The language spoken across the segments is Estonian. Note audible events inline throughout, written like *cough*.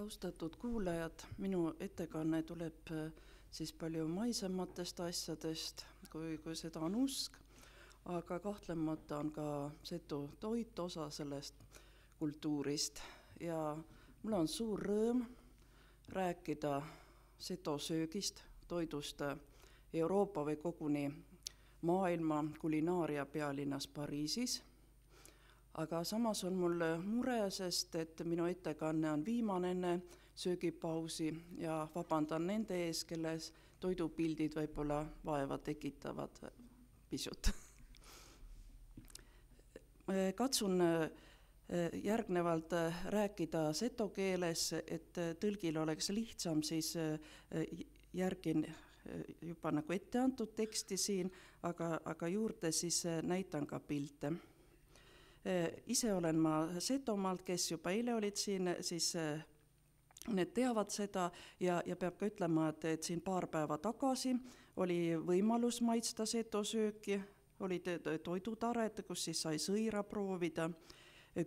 austatud kuulajad, minu ettekanne tuleb äh, siis palju maisematest asjadest, kui, kui seda on usk, aga kahtlemata on ka setu toit osa sellest kultuurist ja mul on suur rõõm rääkida seto söögist, toidust äh, Euroopa või koguni maailma kulinaaria pealinnas Pariisis aga samas on mul äh, mure, sest et minu ettekanne on viimane enne söögipausi ja vabandan nende ees, kelles toidupildid võib-olla vaeva tekitavad äh, pisut *laughs* äh, katsun järgnevalt rääkida seto keeles, et tõlgil oleks lihtsam, siis järgin juba nagu ette antud teksti siin, aga, aga juurde siis näitan ka pilte Äh, ise olen ma Setomaalt, kes juba eile olid siin, siis äh, need teavad seda ja, ja peab ka ütlema, et, et siin paar päeva tagasi oli võimalus maitsta setosööki, olid toidutared, kus siis sai sõira proovida,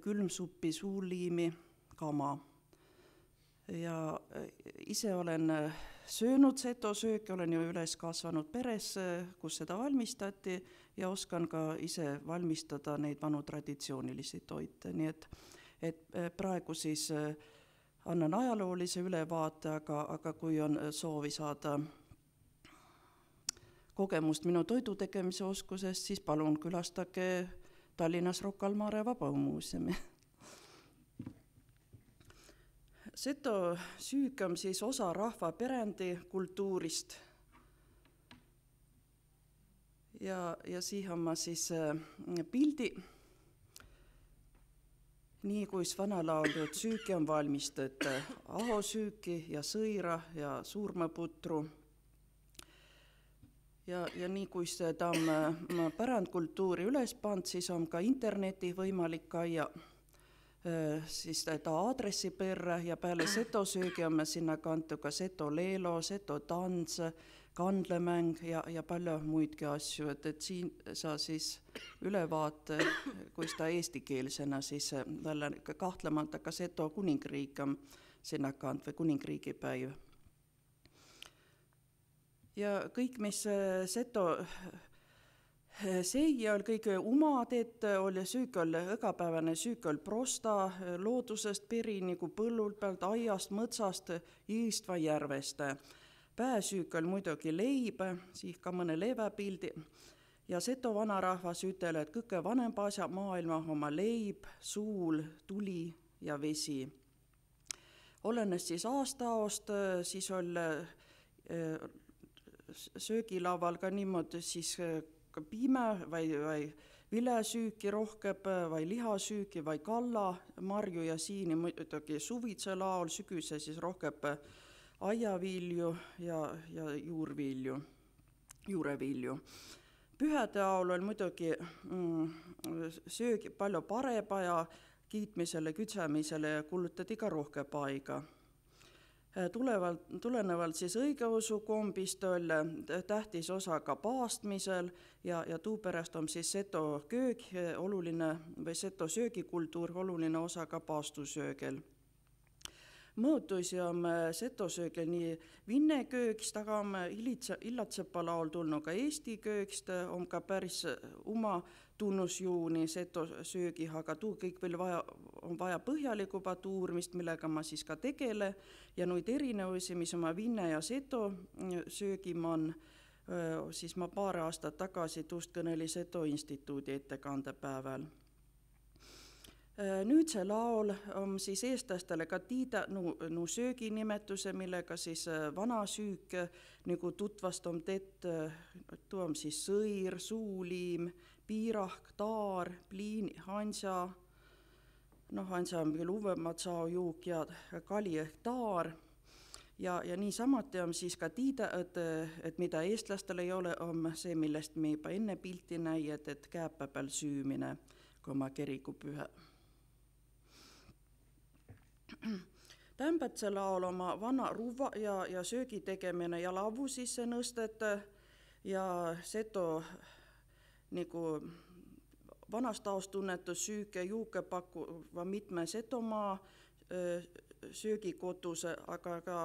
külmsuppi, suuliimi, kama. ja äh, ise olen söönud setosööki, olen ju üles kasvanud peres, kus seda valmistati ja oskan ka ise valmistada neid vanu traditsioonilisi toite, nii et, et eh, praegu siis eh, annan ajaloolise ülevaate, aga, aga kui on eh, soovi saada kogemust minu toidu tegemise oskusest, siis palun külastage Tallinnas Rocca al Mare Vabaumuuseumi *laughs* seto süük on siis osa rahva pärandikultuurist ja, ja siihen ma siis äh, pildi äh, nii kuis vanalaulud süüki on valmistatud äh, ahosüüki ja sõira ja surmaputru. ja, ja nii kuis ta on äh, pärandkultuuri üles pannud, siis on ka interneti võimalik käia siis ta aadressi perre ja peale seto söögi on me sinna kantud ka seto leelo, seto tants kandlemäng ja, ja palju muidki asju, et, et siin sa siis ülevaate, kus ta eestikeelsena siis talle eh, kahtlemata ka Seto kuningriik on sinnakant või kuningriigipäev. ja kõik, mis eh, Seto eh, see oli kõige omad, et oli süükal, igapäevane süükal prosta loodusest peri nagu põllult pealt, aiast, mõtsast, jõest või järvest Pääsüük oli muidugi leib, siis ka mõne leiväpildi. Ja seto vanarahvas ütel, et kõige vanempa asja maailma oma leib, suul, tuli ja vesi. Olenes siis aastaost, siis oli e, söögilaval ka niimoodi siis e, ka piime või, või vilesüüki rohkem või lihasüüki või kalla, marju ja siini muidugi suvitse laol, sügise siis rohkem aiavilju ja, ja juurvilju, juurevilju. pühade ajal on muidugi mm, söögi palju parema ja kiitmisele, kütsemisele kulutati ka rohkem aega. tulevalt, tulenevalt siis õigeusu kombist on tähtis osa ka paastmisel ja, ja tuupärast on siis seto köök eh, oluline või seto söögikultuur oluline osa ka paastusöögil Mõõtuisi on äh, setosöögel nii vinne köögist, aga on äh, ilitsa, illatsepa laul tulnud ka eesti köögist, äh, on ka päris oma tunnusjuuni setosöögi, aga tuu kõik veel vaja, on vaja põhjalikumat uurimist, millega ma siis ka tegelen ja neid erinevusi, mis oma vinne ja seto söögim on siis ma paar aastat tagasi tuust kõnelesin Eto instituudi ettekandepäeval Äh, nüüd see laol on siis eestlastele ka tiida- nu, nu sööginimetuse, millega siis äh, vana süük äh, nagu tutvastab teed, too on siis sõir, suuliim, piirahk, taar, pliin, hansa, noh, hansa on küll uuemad saojuuk ja kali ehk taar ja, ja niisamuti on siis ka tiida, et, et mida eestlastel ei ole, on see, millest me juba enne pilti näi, et, et kääpe peal süümine, kui oma kirikupüha *clears throat* Tämbetse laul oma vana ruva ja, ja söögi tegemine ja lavu sisse nõsteta ja seto nagu vanast taust tunnetud süüke, juuke pakkuva mitme Setomaa söögikoduse, aga ka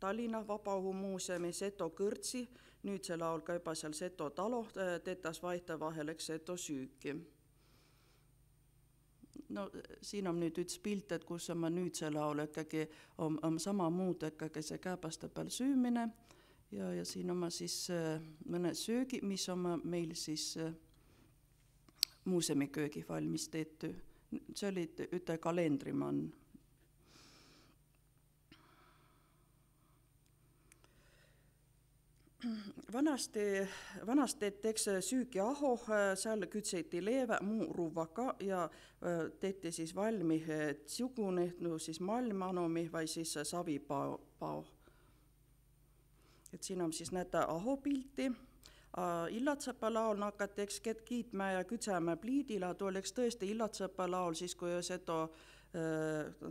Tallinna Vabaõhumuuseumi Seto kõrtsi, nüüd see laul ka juba seal Seto talo, tetas vahetevahel, eks Seto süüki no siin on nüüd üks pilt, et kus on ma nüüd see laul ikkagi on, on samamoodi ikkagi see kääbaste peal süümine ja, ja siin on ma siis äh, mõne söögi, mis on meil siis äh, muuseumiköögi valmis tehtud. see oli üte kalendrimann vanasti, vanasti teeks süügiaho, seal kütseti leeve muu ruuvaga ja tehti siis valmi tsuguni, no siis malmanumi või siis savipao. et siin on siis näete aho pilti. Illatsepa laul hakatakse ket- kiitma ja kütsema pliidile, too oleks tõesti Illatsepa laul siis, kui seda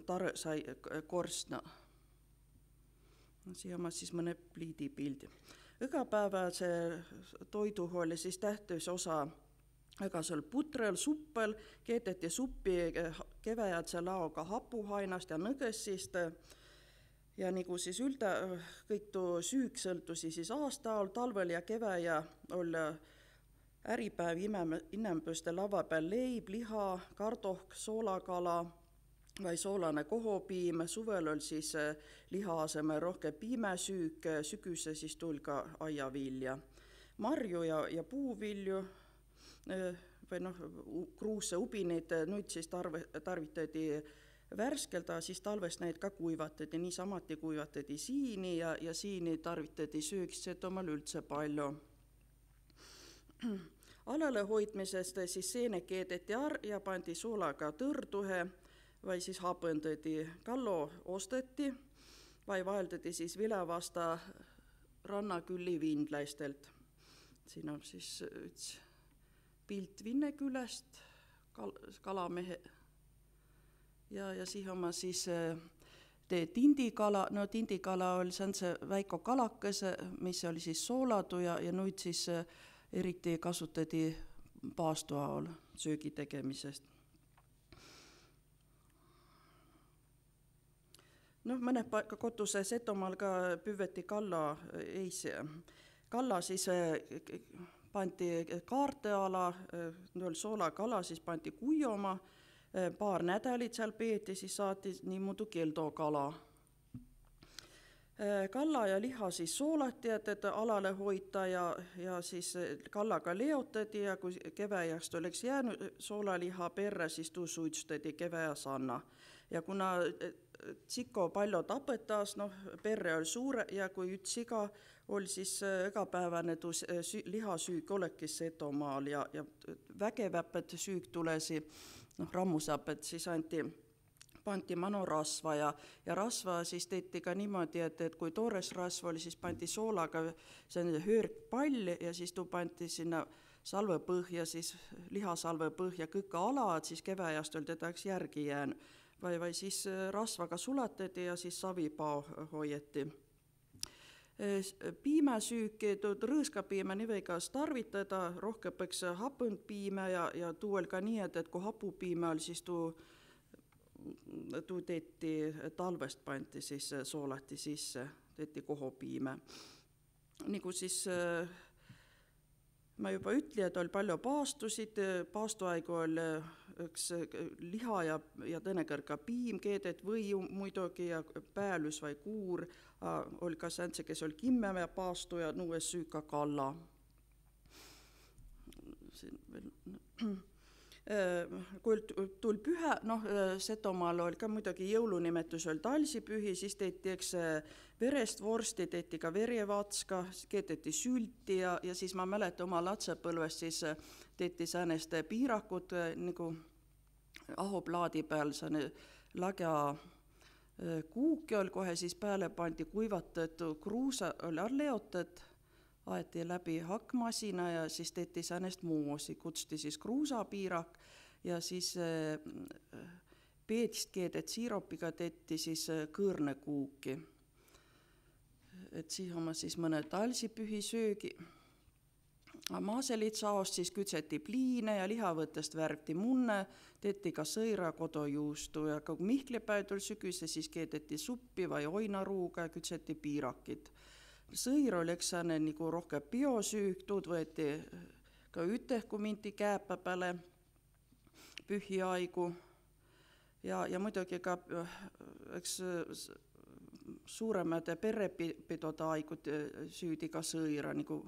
tar- sai korstna no.. siia ma siis mõne pliidi pildi igapäevase toidu oli siis tähtis osa igasugusel putrel, suppel, keeteti suppi eh, keveadse laoga hapuhainast ja nõgesist ja nagu siis üld-, kõik too süük sõltus siis aastaajal, talvel ja keve ja oli äripäev ime-, inimeste lava peal leib, liha, kardohk, soolakala vai soolane kohopiim, suvel oli siis äh, liha asemel rohkem piimesüük, äh, sügise siis tuli ka aiavilja. marju ja, ja puuvilju äh, või noh, kruuse, ubineid, nüüd siis tarve, tarvitati värskelda, siis talves neid ka kuivatati, niisamuti kuivatati siini ja, ja siini tarvitati söögiks, et omal üldse palju alalehoidmisest siis seene keedeti ar- ja pandi suulaga tõrduhe vai siis hapendati. Kallo osteti vai vaheldati siis Vilevasta rannaküli vindlaistelt. siin on siis üks pilt Vinne külest kal, kalamehe ja, ja siihen ma siis eh, teen tindikala, no tindikala oli, see on see väike kalakes, mis oli siis soolatu ja, ja nüüd siis eh, eriti kasutati paastoa all söögi tegemisest. noh, mõned paika koduse Setomaal ka püüveti kalla, äh, eis, kalla siis äh, pandi kaarte ala, no äh, soolakala siis pandi kuioma, paar nädalit seal peeti, siis saadi niimoodi keldokala. kalla ja liha siis soolati, et, et alale hoida ja, ja siis kallaga leotati ja kui keveajast oleks jäänud soolaliha perre, siis tuu suitstati keveasanna. ja kuna tsiko palju tapetas, noh, perre oli suur ja kui üks siga oli siis äh, igapäevane tuus, äh, süü, lihasüük olekski Setomaal ja, ja vägeväpet süük tulesi, noh, rammusapet siis anti, pandi manurasva ja, ja rasva siis tehti ka niimoodi, et, et kui toores rasv oli, siis pandi soolaga selline höörpall ja siis too pandi sinna salvepõhja, siis lihasalvepõhja kõka ala, et siis keveajast oli teda üks järgi jäänud vai, vai siis äh, rasvaga sulatati ja siis savipao hoideti. Äh, piimäsüüki, rõõskapiima nimekas tarvitada, rohkem peaks hapunud piima ja, ja tuuel ka nii, et, et kui hapupiima oli, siis too tuu tehti talvest pandi siis soolati sisse, tehti kohopiime. nagu siis äh, ma juba ütlesin, et oli palju paastusid, paastuaegu oli üks eh, eh, liha ja, ja teinekord ka piim keedet või muidugi ja päälys või kuur, ah, oli ka sääntse, kes oli kümme paastu ja nõues süüa ka kalla. siin veel Äh, kui tuli püha, noh, äh, Setomaal oli ka muidugi jõulunimetus oli talsipühi, siis tehti, eks äh, verest vorsti, tehti ka verevatska, keeteti sülti ja, ja siis ma mäletan oma lapsepõlvest siis tehti säänest piirakut nagu ahoplaadi peal, selline lage kuuke oli kohe siis peale pandi kuivatatud kruusa oli all leotatud aeti läbi hakkmasina ja siis tehti säänest moosi, kutsuti siis kruusapiirak ja siis äh, peedist keedet siiropiga tehti siis äh, kõõrnekuuki. et siis oma siis mõne talsipühi söögi. maaselitsaost siis kütseti pliine ja lihavõttest värvti munne, tehti ka sõira kodujuustu ja kui mihklipäev tuli sügise, siis keedeti suppi või oinaruuga ja kütseti piirakid sõir oli eks selline nagu rohkem biosüük, tuud võeti ka üteh, kui mindi kääpa peale pühiaigu ja, ja muidugi ka äh, eks suuremad perepidoda haigud äh, süüdi ka sõira nagu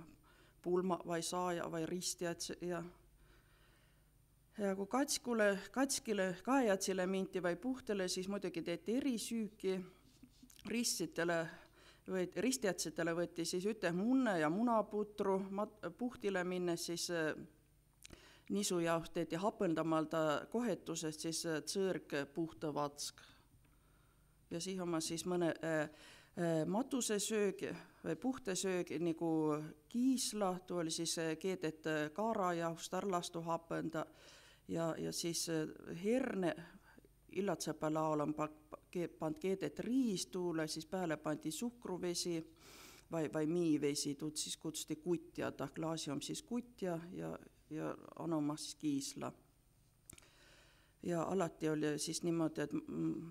pulma või saaja või ristijad ja ja kui katskule, katskile, kaejatsile mindi või puhtele, siis muidugi tehti erisüüki ristidele võeti, ristijätsetele võeti siis üte munne ja munaputru, puhtile minnes siis äh, nisujaht tehti hapendamalta kohetusest siis äh, tsõõrg äh, puhta vatsk. ja siihen on siis mõne äh, matusesöögi või puhtesöög nagu kiisla, too oli siis keedet kaarajaost, tarlastu hapenda ja, ja siis herne illatsepa laol on pannud keedet riistuule, siis peale pandi suhkruvesi või, või miivesi, tuud siis kutsuti kutja, ta klaasi on siis kutja ja, ja anoma siis kiisla. ja alati oli siis niimoodi, et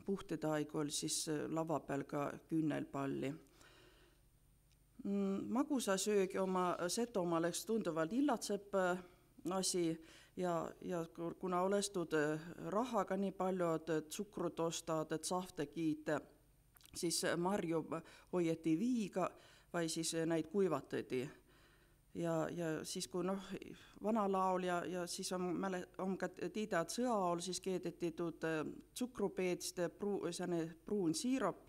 puhtade aegu oli siis äh, lava peal ka küünelpalli magusasöögi mm, oma Setomaal, eks tunduvalt illatseb äh, asi ja, ja kuna olestud äh, rahaga nii palju, et äh, tsukrut ostad, et sahte kiita, siis äh, marju hoieti viiga või siis neid kuivatati. ja, ja siis, kui noh, vana laul ja, ja siis on mäle-, on ka tiidad sõjaol, siis keedeti tuud tsukrupeetste pruu-, selline pruun siirop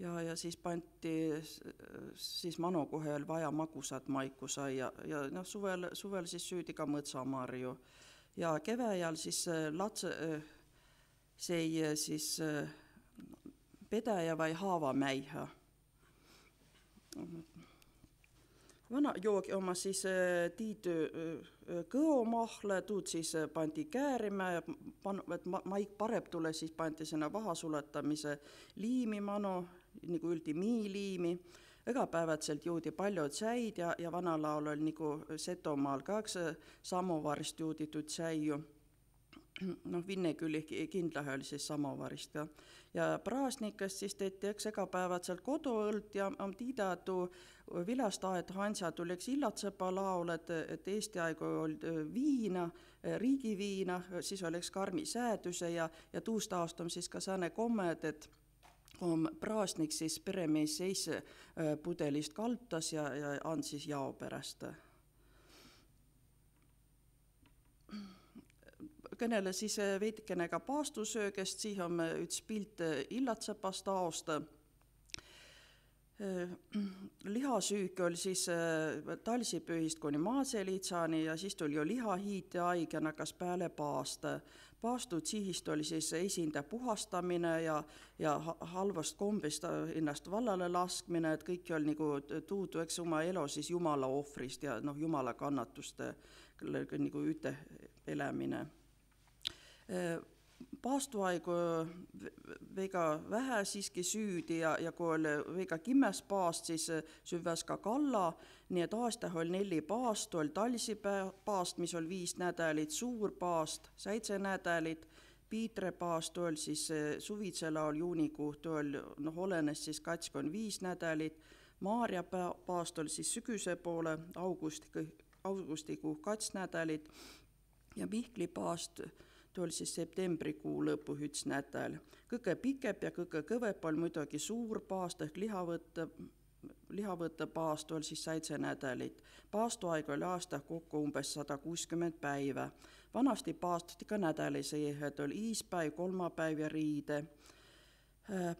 ja, ja siis pandi, siis manu kohe oli vaja magusat maiku sai ja, ja noh, suvel, suvel siis süüdi ka mõtsamarju. ja kevääjal siis äh, lats-, äh, see äh, siis pedaja vai haavamäiha. vana joogi oma siis tiidu kõomahle, tuud siis pandi käärima ja pan-, et maik parem tule, siis pandi sinna vaha suletamise liimi manu nagu üldimiiliimi. igapäevaselt juudi paljud säid ja, ja vanal ajal oli nagu Setomaal ka samovarist juuditud säiu. noh, Vinne küll kindlahe oli siis samovarist ka. ja praasnikest siis tehti eks igapäevaselt koduõlt ja on tiidatu vilastaed Hansa tuleks Illatsepa laul, et, et Eesti aegu oli äh, viina, äh, riigiviina, siis oleks karmi sääduse ja, ja tuust aastam siis ka sääne komme, et, et on praasnik, siis peremees seis äh, pudelist kaltas ja, ja andis jao pärast. kõnele siis äh, veidikene ka paastusöögest, siis on äh, üks pilt illatsepast aost lihasüük oli siis talsipühist kuni maaseliitsani ja siis tuli ju lihahiit ja haigena kas peale paasta paastud sihist oli siis esinda puhastamine ja, ja halvast kombest ennast vallale laskmine, et kõik oli nagu tuudu, eks oma elu siis Jumala ohvrist ja noh, Jumala kannatuste nagu üte elämine. paastuaegu väga vähe siiski süüdi ja, ja kui oli väga kimmes paast, siis süüas ka kalla nii et aastah oli neli paast, oli talsipaast, mis oli viis nädalit, suur paast seitse nädalit, Piitre paast oli siis eh, suvitsela oli juunikuu, ta oli noh, olenes siis katskond viis nädalit, Maarja paast oli siis sügise poole augusti, augustikuu kats nädalit ja Mihkli paast ta oli siis septembrikuu lõpu üks nädal. kõige pikem ja kõige kõvem on muidugi suur paast ehk lihavõtte lihavõtte paastu oli siis seitse nädalit. paastuaeg oli aastas kokku umbes sada kuuskümmend päeva. vanasti paastati ka nädalisi, et oli iispäev, kolmapäev ja riide äh,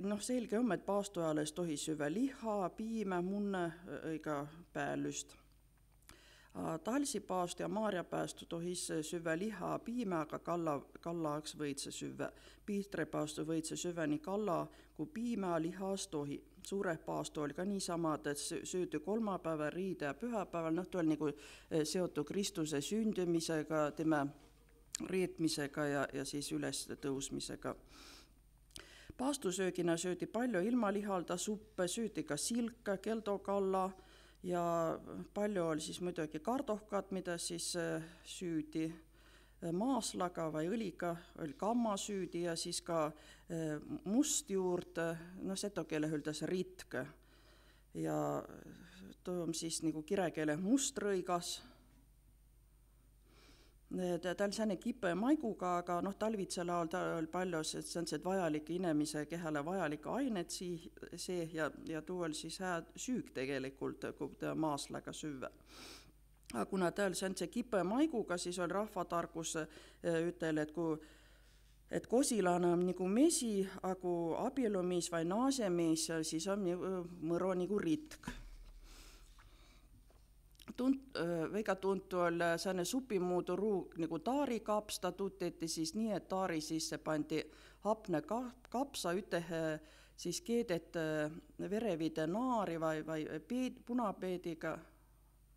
noh, selge on, et paastuajal ei tohi süüa liha, piime, munne äh, ega päällüst. Äh, talsipaast ja maarjapäästu tohis süüa liha, piime, aga kalla, kallaaks võid sa süüa. piitrepäästu võid sa süüa nii kalla kui piima, lihast tohi suurepaastu oli ka niisama, et söödi kolmapäeval, riide ja pühapäeval, noh, ta oli nagu eh, seotud Kristuse sündimisega, tema reetmisega ja, ja siis ülestõusmisega. paastusöögina söödi palju ilmalihalda suppe, söödi ka silka, keldokalla ja palju oli siis muidugi kardohkat, mida siis eh, süüdi maaslaga või õliga, oli kammasüüdi ja siis ka äh, must juurde, noh, seto keele öeldes ritk. ja too on siis nagu kirekeele mustrõigas. ta on selline kipe maiguga, aga noh, talvitsel ajal ta oli palju sellised vajalikke inimese kehale vajalikke ained sii-, see ja, ja too oli siis hea süük tegelikult, kui maaslaga süüa aga kuna tal see on see kipe maiguga, siis on rahvatarkus äh, ütel, et kui et kosilane äh, äh, on nagu mesi, aga abielumees või naasemees, siis on mõro nagu ritk tunt-, väga tuntu oli selline supimuudu ruuk nagu taari kapsta tuteti siis nii, et taari sisse pandi hapne kap-, kapsa üte siis keedet verevide naari või, või peed-, punapeediga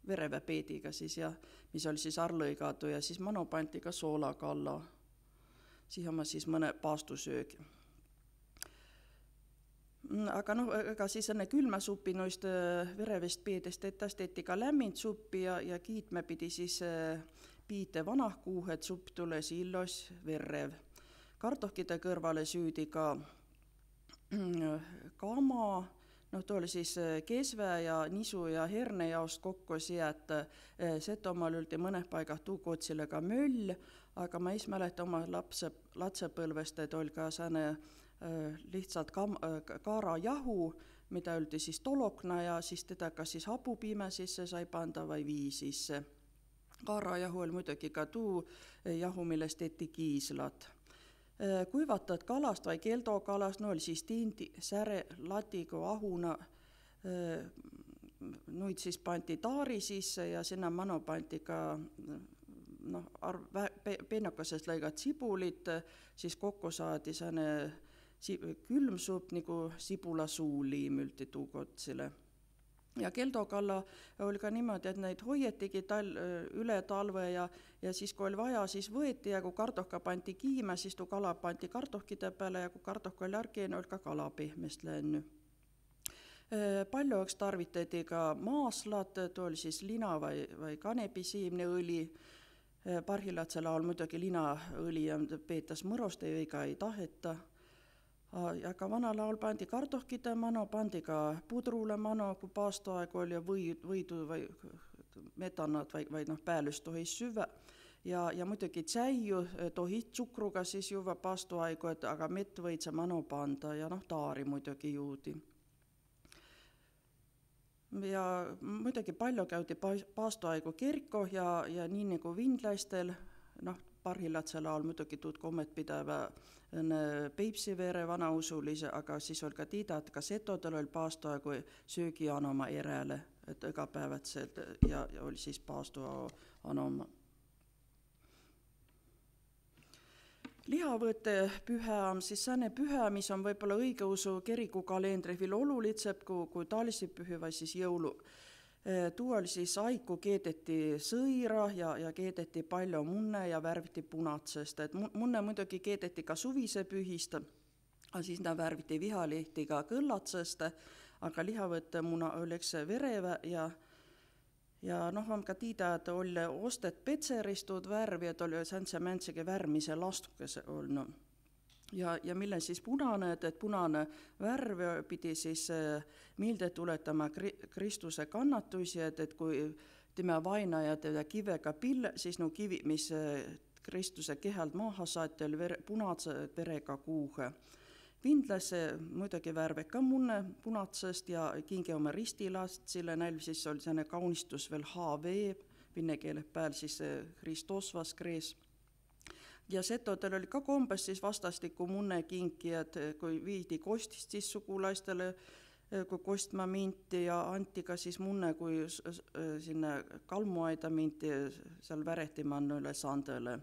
vereväepeediga siis ja mis oli siis all lõigatud ja siis manu pandi ka soolaga alla. siis oma siis mõne paastusöögi. Mm, aga noh, ega siis enne külmasupi neist äh, verevest peedest etas tehti ka lämmind suppi ja, ja kiitme pidi siis äh, piite vanahkuu, et supp tules illos verev. kartohkide kõrvale süüdi ka mm, äh, kama noh, too oli siis äh, Kesve ja Nisu ja Herne jaost kokku, siia, et äh, Setomaal oldi mõned paigad Tuukotsile ka möll, aga ma ei mäleta oma lapse, lapsepõlvest, et oli ka sääne äh, lihtsalt kam-, kaarajahu, mida öeldi siis tolokna ja siis teda kas siis habupiime sisse sai panda või vii sisse. kaarajahu oli muidugi ka tuu jahu, millest tehti kiislad Äh, kuivatud kalast või keldokalast, no siis tindi, säre, latigu, ahuna, äh, nüüd siis pandi taari sisse ja sinna manu pandi ka noh, arv, peenakesest lõigati sibulit, siis kokku saadi selline külmsupp nagu sibulasuu liimüldi tuukotsile ja Keldo Kalla äh, oli ka niimoodi, et neid hoiatigi tal äh, üle talve ja, ja siis, kui oli vaja, siis võeti ja kui kartohka pandi kiima, siis too kala pandi kartohkide peale ja kui kartohk oli argine, oli ka kala pehmest läinud. Äh, palju eks tarvitati ka maaslat, too oli siis lina või, või kanepisiimneõli parhilatse laul muidugi linaõli on, peetas mõrost, ei, ega ei taheta aga äh, vana laul pandi kardohkide mano, pandi ka pudrule mano, kui paastoaeg oli ja või, võidu või metanaat või, või noh, päälys tohi süvä. ja, ja muidugi tšäiu äh, tohi tsukruga siis juua paastoaigu, et aga mett võid sa mano panda ja noh, taari muidugi juudi. ja muidugi palju käidi paastoaigu kirku ja, ja nii nagu vindlastel noh, parhilatse laul muidugi tutkommet pidava äh, Peipsi veere vanausulise, aga siis oli ka tiidad, ka setodel oli paastoaegu söögi anoma järele, et igapäevaselt ja, ja oli siis paastoa anoma. lihavõte püha on siis selline püha, mis on võib-olla õigeusu kiriku kalendri veel olulisem kui, kui talvisepühi või siis jõulu Äh, Tuol siis aiku keedeti sõira ja, ja keedeti palju munne ja värviti punatsest, et munne muidugi keedeti ka suvisepühist, aga siis ta värviti vihalehtiga kõllatsest, aga lihavõtte muna oleks verev ja ja noh, on ka tiida, et oli ostet petseristud värvi, et oli säänse-mäntsegi värmise lastukese olnud ja, ja mille siis punane, et, et punane värv pidi siis eh, meelde tuletama kri, Kristuse kannatusi, et, et kui tema vaenaja teda kivega pill, siis no kivi, mis eh, Kristuse kehalt maha saati, oli vere, punase verega kuuhe. vindlase eh, muidugi värve ka munne punasest ja kinge oma ristilast, selle näil siis oli selline kaunistus veel HV, vene keele peal siis Kristos Vaskres ja setodel oli ka kombes siis vastastikku munnekinkijad, kui viidi kostist siis sugulastele, kui kostma minti ja anti ka siis munne, kui sinna kalmuaeda minti seal Väretimaanule sandele.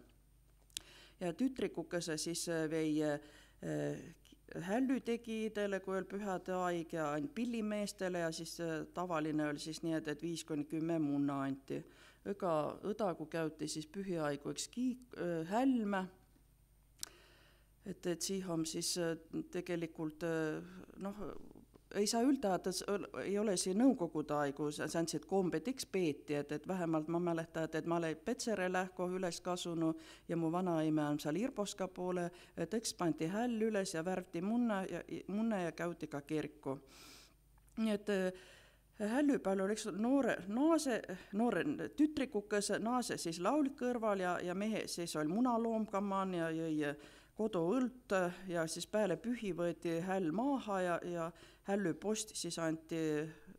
ja tütrikukese siis vei eh, hällytegijatele, kui oli pühade aeg ja ainult pillimeestele ja siis eh, tavaline oli siis nii, et, et viis kuni kümme munna anti õga, õdagu käytti siis pühiaigu, eks kiik- äh,, hälme, et, et siin on siis äh, tegelikult äh, noh, ei saa üldse, et ei ole siin nõukogude aegu säänseid kombetiks peeti, et, et vähemalt ma mäletan, et, et ma olen Petsere lähku üles kasvanud ja mu vanaema on seal Irboska poole, et eks pandi häll üles ja värvti munna ja munne ja käidi ka kirku. nii et äh, hälli peal oli üks noore naase, noore tütrikukese naase siis lauli kõrval ja, ja mehe siis oli munaloom kaman ja jõi koduõlt ja siis peale pühi võeti häll maha ja, ja hälli post siis anti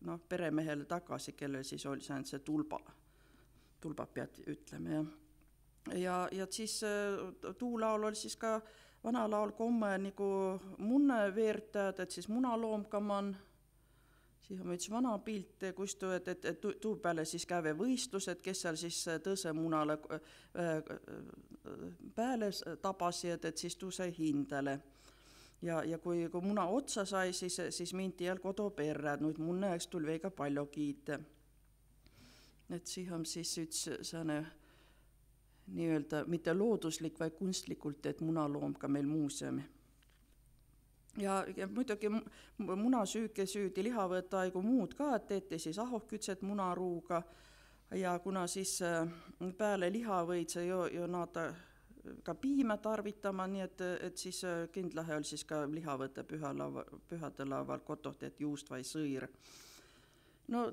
noh, peremehele tagasi, kellel siis oli see ainult see tulba, tulba pead ütleme jah. ja, ja, ja siis äh, tuulaul oli siis ka vana laul komme nagu munne veertajad, et siis munaloom kaman siis ma ütlesin, vana pilt, eh, kus tu, et, et, et tuu peale siis käivad võistlused, kes seal siis eh, tõse munale eh, peale tabasi, et, et siis tuu sai hindele. ja, ja kui, kui muna otsa sai, siis, siis mindi jälle kodu perre, et nüüd munne eks tuli väga palju kiita. et siis on siis üks selline nii-öelda mitte looduslik, vaid kunstlikult, et munaloom ka meil muuseumi ja, ja muidugi munasüüke süüdi lihavõõtaaegu muud ka, et teete siis ahokütset munaruuga ja kuna siis äh, peale liha võid sa ju, ju naata äh, ka piima tarvitama, nii et, et siis äh, kindlahe oli siis ka lihavõte püha laua, pühade laual kotoht, et juust või sõir. no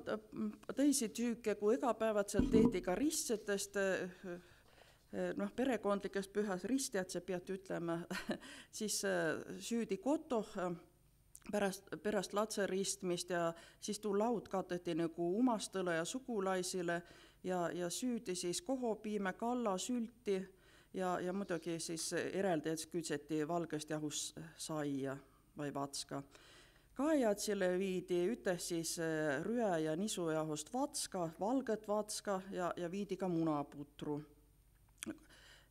teisi tüüke kui igapäevaselt tehti ka ristsetest Eh, noh, perekondlikes pühas ristijatse pead ütlema *laughs* siis eh, süüdi koto eh, pärast, pärast lapse ristmist ja siis tuu laud kateti nagu omastele ja sugulaisile ja, ja süüdi siis kohopiime, kalla, sülti ja, ja muidugi siis eraldi kütseti valgest jahust saia või vatska. kaejatsile viidi ütles siis rüe ja nisujahust vatska, valget vatska ja, ja viidi ka munaputru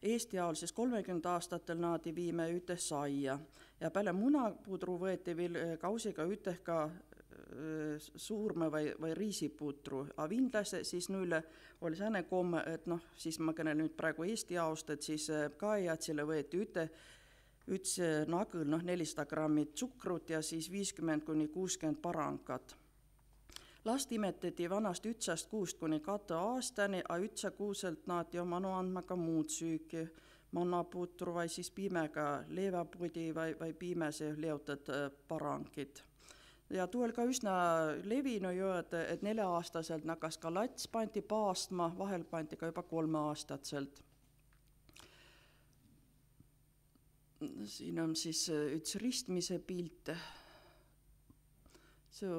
Eesti ajal siis kolmekümnendaastatel naadi viime üteh saia ja peale munapudru võeti veel eh, kausiga üteh ka eh, suurme või, või riisiputru, aga vindlase siis nüüd oli selline komme, et noh, siis ma kõnelen nüüd praegu Eesti aost, et siis eh, kaejatsile võeti üte, üks nagõl noh, nelisada grammi tsukrut ja siis viiskümmend kuni kuuskümmend parankat last imetati vanast ütsast kuust kuni katuaastani, aga ütsakuuselt naati omanu andma ka muud süüki, mannapuutru või siis piimega leevapudi või, või piimese leotud äh, parankid ja too oli ka üsna levinu ju, et, et nelja-aastaselt nakkas ka lats pandi paastma, vahel pandi ka juba kolmeaastaselt. siin on siis äh, üks ristmise pilt. see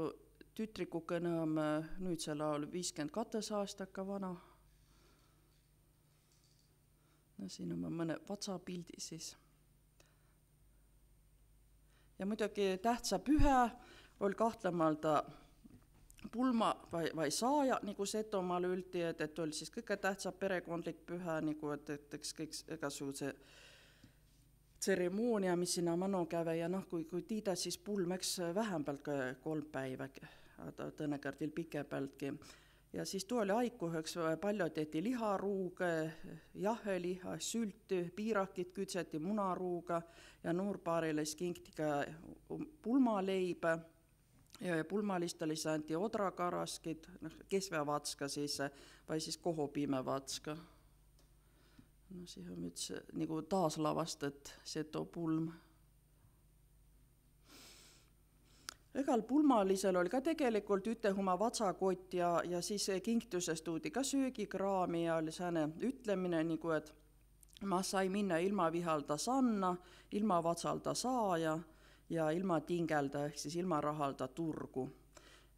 tütrikukene on äh, nüüd seal viiskümmend kates aastaka vana. no siin on mõne vatsapildi siis. ja muidugi tähtsa pühe oli kahtlemata pulma või, või saaja, nagu Setomaal öeldi, et, et oli siis kõige tähtsam perekondlik püha nagu, et, et eks kõik igasuguse tseremoonia, mis sinna manu käve ja noh, kui, kui tiida, siis pulm, eks vähemalt kolm päeva tõenäoliselt veel pikemältki. ja siis too oli haiku, eks palju tehti liharuuge, jaheliha, sülti, piirakid kütseti munaruuga ja noorpaarile siis kinti ka pulmaleiba ja pulmalistele siis anti odrakaraskid, noh, kesvevatska siis või siis kohopiimevatska. no siis on nüüd see nagu taaslavastet, see too pulm igal pulmalisel oli ka tegelikult ütelhuma vatsakott ja, ja siis kingituses toodi ka söögikraami ja oli selline ütlemine nagu, et ma sain minna ilma vihalda sanna, ilma vatsalda saaja ja ilma tingelda ehk siis ilma rahalda turgu.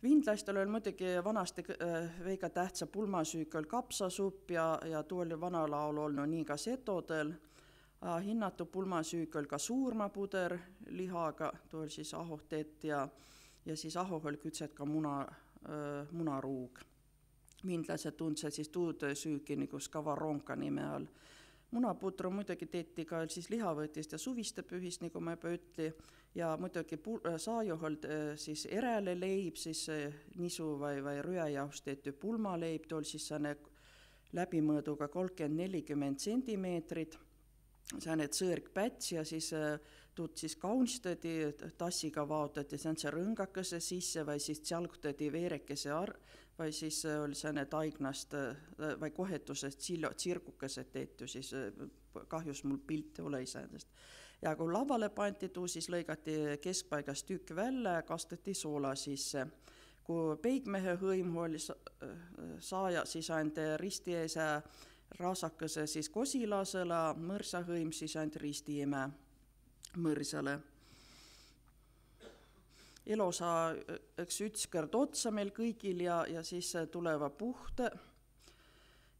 vindlastel oli muidugi vanasti äh, väga tähtsa pulmasüük oli kapsasupp ja, ja too oli vana laul olnud nii ka setodel Äh, hinnatud pulmasüük oli ka suurmapuder lihaga, too oli siis ahotet ja, ja siis ahoh oli kütset ka muna äh,, munaruug. vindlased tundsid siis tuud süüki nagu skavaronka nime all. munaputru muidugi tehti ka siis lihavõtist ja suviste pühist, nagu ma juba ütlesin, ja muidugi äh, saajuh äh, oli siis erele leib, siis nisu või, või rüejaost tehti pulmaleib, too oli siis selline läbimõõduga kolmkümmend, nelikümmend sentimeetrit see on, et sõõrk päts ja siis äh, tuud siis kaunistati, tassiga vaotati säändse rõngakese sisse või siis tsalgutati veerekese ar-, või siis äh, oli sääne taignast äh, või kohetusest sillo, tsirgukesed tehti siis, kahjus mul pilte ole iseenesest. ja kui lavale pandi tuu, siis lõigati keskpaigast tükk välja ja kastati soola sisse kui peigmehe hõim oli saaja, siis ainult risti ees raasakese siis kosilasele, mõrsahõim siis ainult ristiime mõrsale. elu saa, eks ükskord otsa meil kõigil ja, ja siis tuleva puhte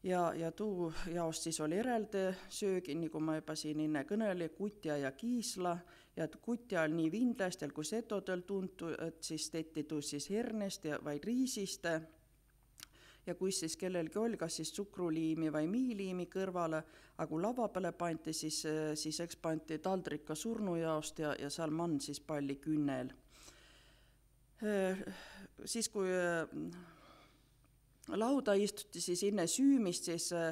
ja, ja tuu jaost siis oli eraldi söögi, nagu ma juba siin enne kõnelesin, kutja ja kiisla ja kutja on nii vindlastel kui setodel tuntud, et siis tehti tuu siis hernest ja vaid riisist ja kus siis kellelgi oli, kas siis suhkruliimi või miiliimi kõrvale, aga kui lava peale pandi, siis, siis eks pandi taldrika surnujaost ja, ja seal man siis palli künnel. siis, kui äh, lauda istuti siis enne süümist siis äh,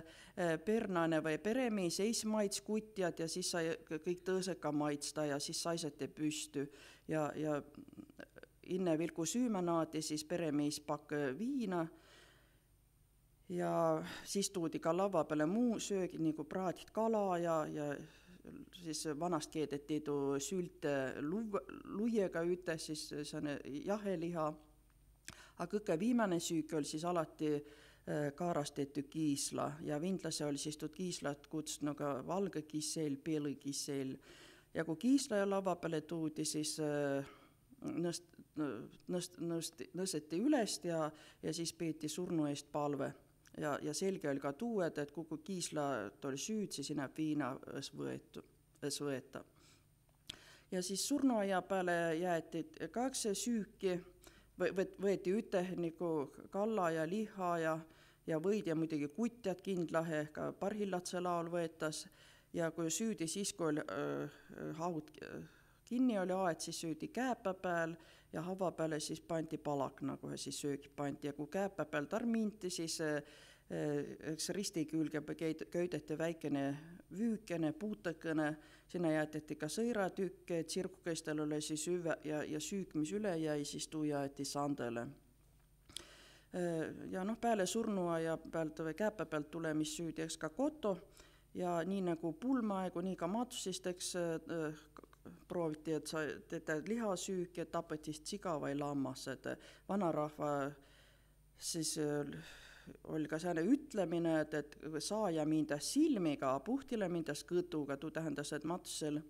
pernane või peremees eis maits kutjad ja siis sai kõik tõõsed ka maitsta ja siis saisete püsti ja, ja enne vilku süüma naati siis peremees pakk äh, viina ja siis toodi ka laua peale muu söögi nagu praadid kala ja, ja siis vanasti keedeti tuu sült lu-, luiega üte, siis selline jaheliha, aga kõige viimane süük oli siis alati äh, kaarasteti kiisla ja vindlase oli siis tuud kiislat kutsunud ka valge kissel, peli kissel ja kui kiisla lava peale toodi, siis äh, nõst, nõst, nõst, nõseti üles ja, ja siis peeti surnu eest palve ja, ja selge oli ka tuu, että, että kun Kiisla oli syytsi sinä viina võetu, võeta. Ja siis surnuaja päälle jaettiin kaksi syykiä, võeti üte niinku nagu kalla ja lihaa ja, ja võid ja muidugi kutjad kindlahe, ka parhilatse laul võetas ja kui süüdi siis, kui oli äh, haud äh, kinni oli aed, siis süüdi kääpa pääl ja haba peale siis pandi palak nagu ja siis söögi pandi ja kui kääpe peal tarminti, siis eh, eks risti külge köideti väikene vüükene, puutekene, sinna jäeteti ka sõiratükke, tsirkukestel oli siis hüve ja, ja süük, mis üle jäi, siis tuu jäeti sandele eh, ja noh, peale surnua ja pealt või käepe pealt tulemist süüdi, eks ka koto ja nii nagu pulmaaegu, nii ka matusist, eks eh, prooviti, et sa teed lihasüük ja tapad siis siga või lammas, et vanarahva siis äh, oli ka selline ütlemine, et, et saaja mindas silmiga, puhtile mindas kõtuga, too tähendas, et matusel,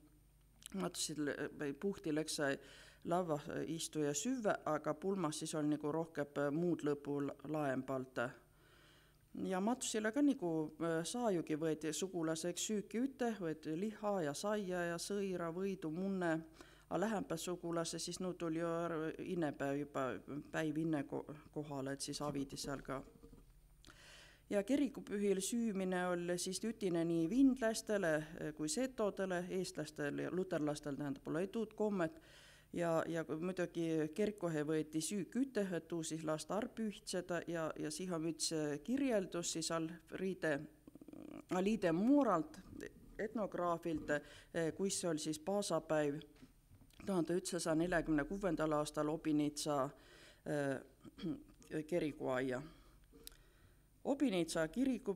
matusel äh, või puhtil, eks see lauaistuja süve, aga pulmas siis oli nagu rohkem muud lõpu laem pealt ja Matsusile ka nagu äh, saajugi võeti sugulaseks süüki üte, võeti liha ja saia ja sõira, võidu, munne, aga lähemba sugulase siis no tuli ju innepäev juba päev enne kohale, et siis avidi seal ka. ja kirikupühil süümine oli siis ütine nii vindlastele äh, kui setodele, eestlastel ja luterlastel tähendab, pole ei tulnud kommet ja, ja muidugi kirkkohe võeti süük üteh, et tuu siis last arpühtseda ja, ja siia müts kirjeldus siis all riide, Aliide Muuralt, etnograafilt, kus see oli siis paasapäev tuhande üheksasaja neljakümne kuuendal aastal Obinitsa äh, *clears throat* kirikuaia. Obinitsa kiriku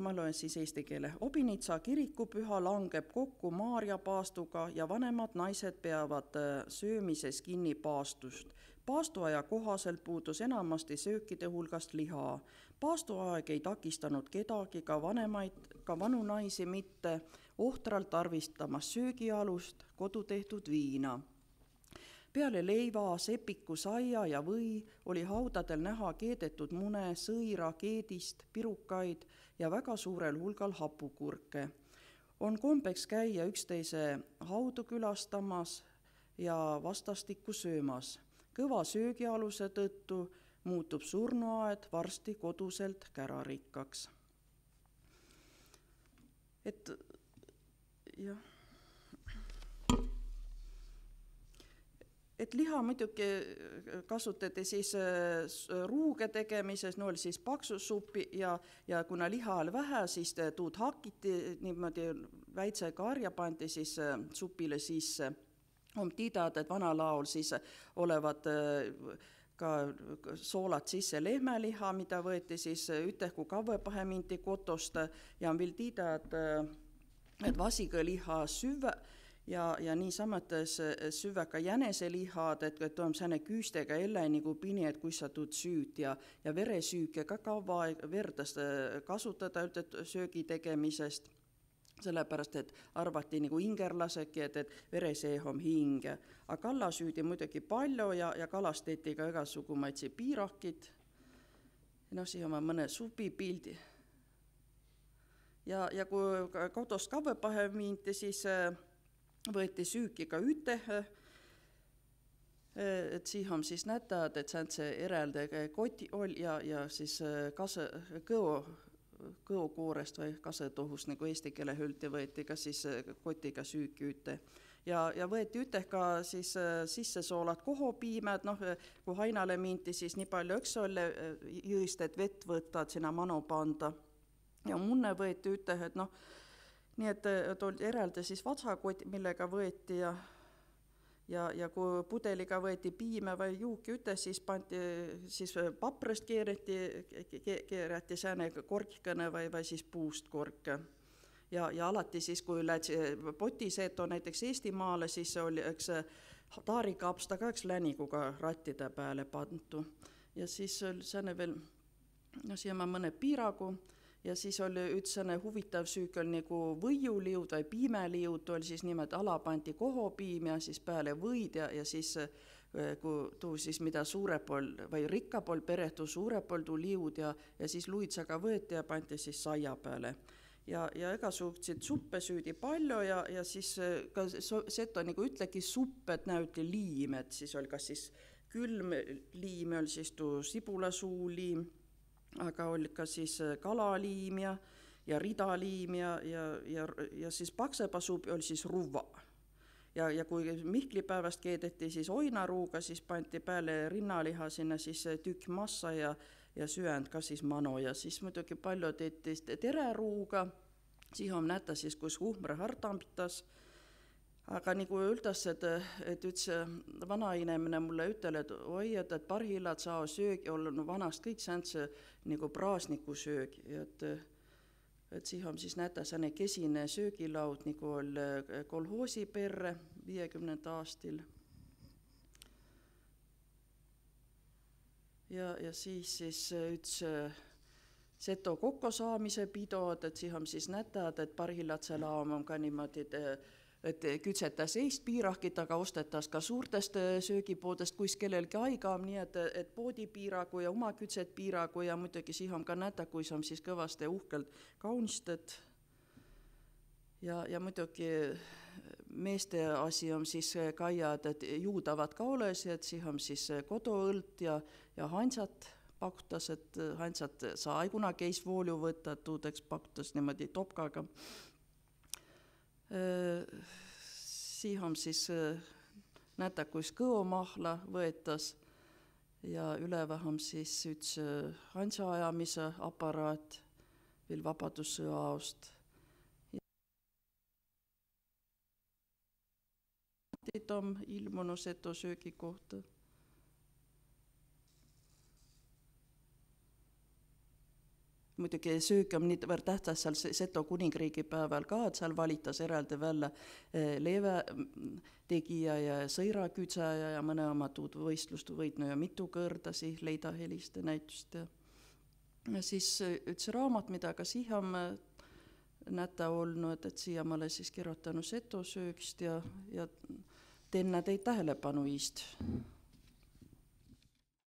ma loen siis eesti keele, Obinitsa kirikupüha langeb kokku Maarja paastuga ja vanemad naised peavad äh, söömises kinni paastust. paastuaja kohaselt puudus enamasti söökide hulgast liha. paastuaeg ei takistanud kedagi, ka vanemaid, ka vanu naisi mitte, ohtralt arvistamas söögialust, kodutehtud viina peale leiva, sepiku, saia ja või oli haudadel näha keedetud mune, sõira, keedist, pirukaid ja väga suurel hulgal hapukurke. on kombeks käia üksteise haudu külastamas ja vastastikku söömas. kõva söögialuse tõttu muutub surnuaed varsti koduselt kärarikkaks. et jah et liha muidugi äh, kasutati siis äh, ruuge tegemises, no oli siis paksusuppi ja, ja kuna liha oli vähe, siis äh, tuud hakiti niimoodi väitsekarja pandi siis supile sisse. on teada, et vanal ajal siis olevat ka soolat sisse lehmeliha, mida võeti siis üte kui kauepaheminti kotost ja on veel teada, et et vasikaliha süve ja, ja niisamates eh, süve ka jäneselihad, et, et on selline küystega elaniku pini, et kui sa tuud süüd ja, ja veresüük ja ka kaua aega verdast eh, kasutada üldse söögi tegemisest, sellepärast et arvati nagu ingerlasedki, et, et vere seeh on hing. aga kalla süüdi muidugi palju ja, ja kalastati ka igasugu maitse piirakid. noh, siia ma mõne supipildi ja, ja kui kodust ka võib-olla minna, siis äh, võeti süükiga ütehe, et siin on siis näha, et see on see eraldi koti oli ja, ja siis äh, kase, kõo, kõokuurest või kasetohust, nagu eesti keele hülti võeti ka siis äh, kotiga süüki üte. ja, ja võeti üteh ka siis äh, sisse soolad kohopiimad, noh, kui hainale mindi, siis nii palju, eks ole, jõist, et vett võtta, et sinna manu panda. ja munne võeti üteh, et noh, nii et, et äh, oli eraldi siis vatsakott, millega võeti ja ja, ja kui pudeliga võeti piime või juuki üte, siis pandi, siis äh, paprast keerati ke,, keerati sääne korkikene või, või siis puust kork ja, ja alati siis, kui läks äh, poti seeto näiteks Eestimaale, siis see oli üks taarikapsta ka üks läniguga rattide peale pandud ja siis oli selline veel, no siia ma mõne piirangu ja siis oli üks selline huvitav süük oli nagu võiuliud või piimeliud, oli siis nimelt ala pandi kohopiim ja siis peale võid ja, ja siis äh, kui tuu siis mida suure pool või rikka pool pere, tuu suure pool tuu liud ja, ja siis luitsaga võeti ja pandi siis saia peale ja, ja igasuguseid suppe süüdi palju ja, ja siis äh, ka seto nagu ütlegi supp, et näüti liim, et siis oli kas siis külm liim, oli siis tuu sibulasuu liim aga oli ka siis äh, kalaliim ja, ja ridaliim ja, ja, ja, ja siis paksepasup oli siis ruva. ja, ja kui mihklipäevast keedeti siis oinaruuga, siis pandi peale rinnaliha sinna siis äh, tükk massa ja, ja süönd ka siis mano ja siis muidugi palju teeti tereruuga, siis on näete siis, kus huhmre hartamtas aga nagu ütles, et, et üks vanainimene mulle ütel, et oi, et, et parhillad saavad söögi olla, no vanast kõik säänse nagu praasnikusöögi, et et siin on siis näete, selline kesine söögilaud nagu oli eh, kolhoosi perre viiekümnenda aastal. ja, ja siis siis üks eh, seto kokkusaamise pidod, et siin on siis näete, et parhillad seal on ka niimoodi et, et kütsetas eest piirahkid, aga ostetas ka suurtest äh, söögipoodest, kus kellelgi aega on, nii et, et poodi piiragu ja oma kütset piiragu ja muidugi siis on ka nätakuis on siis kõvasti uhkelt kaunistat. ja, ja muidugi äh, meeste asi on siis äh, kaia, et, et juudavad ka oles, et siis on siis koduõlt ja, ja hansat pakutas, et hansat sai kunagi ei voolu võtta, tuudeks pakutas niimoodi topkaga Äh, Siihom siis äh, näete, kus kõomahla võetas ja ülevähem siis üks äh, ansaajamise aparaat veel Vabadussõja aost. Tom ilmunus etusöögi kohta muidugi söök on niivõrd tähtis seal Seto kuningriigi päeval ka, et seal valitas eraldi välja eh, leeve mm, tegija ja sõiraküdseja ja mõne oma tuud võistlust võitnud ja mitu korda siis leida heliste näitust ja ja siis eh, üks raamat, mida ka Siham eh, näta olnud, et siia ma olen siis kirjutanud Seto söögist ja, ja teen nad tähelepanu iist mm..